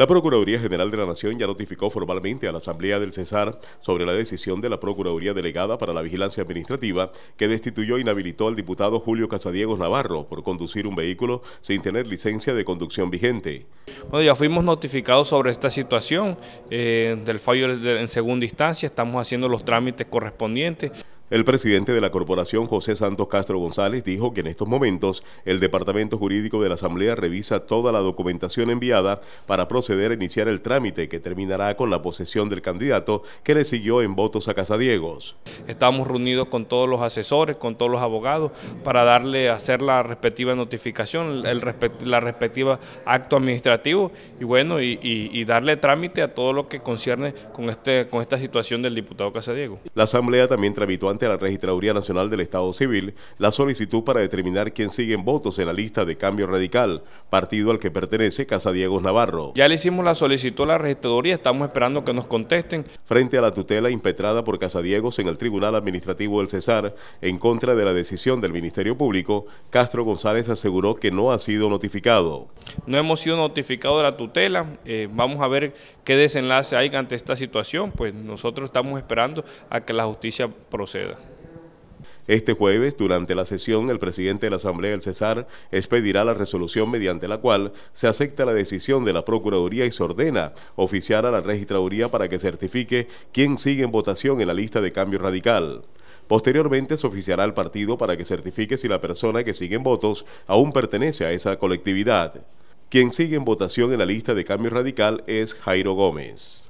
La Procuraduría General de la Nación ya notificó formalmente a la Asamblea del Cesar sobre la decisión de la Procuraduría Delegada para la Vigilancia Administrativa que destituyó e inhabilitó al diputado Julio Casadiego Navarro por conducir un vehículo sin tener licencia de conducción vigente. Bueno, ya fuimos notificados sobre esta situación eh, del fallo en segunda instancia, estamos haciendo los trámites correspondientes. El presidente de la corporación, José Santos Castro González, dijo que en estos momentos el Departamento Jurídico de la Asamblea revisa toda la documentación enviada para proceder a iniciar el trámite que terminará con la posesión del candidato que le siguió en votos a Casadiegos. Estamos reunidos con todos los asesores, con todos los abogados, para darle, hacer la respectiva notificación, el respectivo la respectiva acto administrativo y bueno, y, darle trámite a todo lo que concierne con, este, con esta situación del diputado Casadiego. La Asamblea también tramitó ante a la Registraduría Nacional del Estado Civil la solicitud para determinar quién sigue en votos en la lista de Cambio Radical, partido al que pertenece Casadiegos Navarro. Ya le hicimos la solicitud a la Registraduría, estamos esperando que nos contesten. Frente a la tutela impetrada por Casadiegos en el Tribunal Administrativo del Cesar, en contra de la decisión del Ministerio Público, Castro González aseguró que no ha sido notificado. No hemos sido notificados de la tutela, eh, vamos a ver qué desenlace hay ante esta situación, pues nosotros estamos esperando a que la justicia proceda. Este jueves, durante la sesión, el presidente de la Asamblea del Cesar expedirá la resolución mediante la cual se acepta la decisión de la Procuraduría y se ordena oficiar a la Registraduría para que certifique quién sigue en votación en la lista de cambio radical. Posteriormente se oficiará al partido para que certifique si la persona que sigue en votos aún pertenece a esa colectividad. Quien sigue en votación en la lista de cambio radical es Jairo Gómez.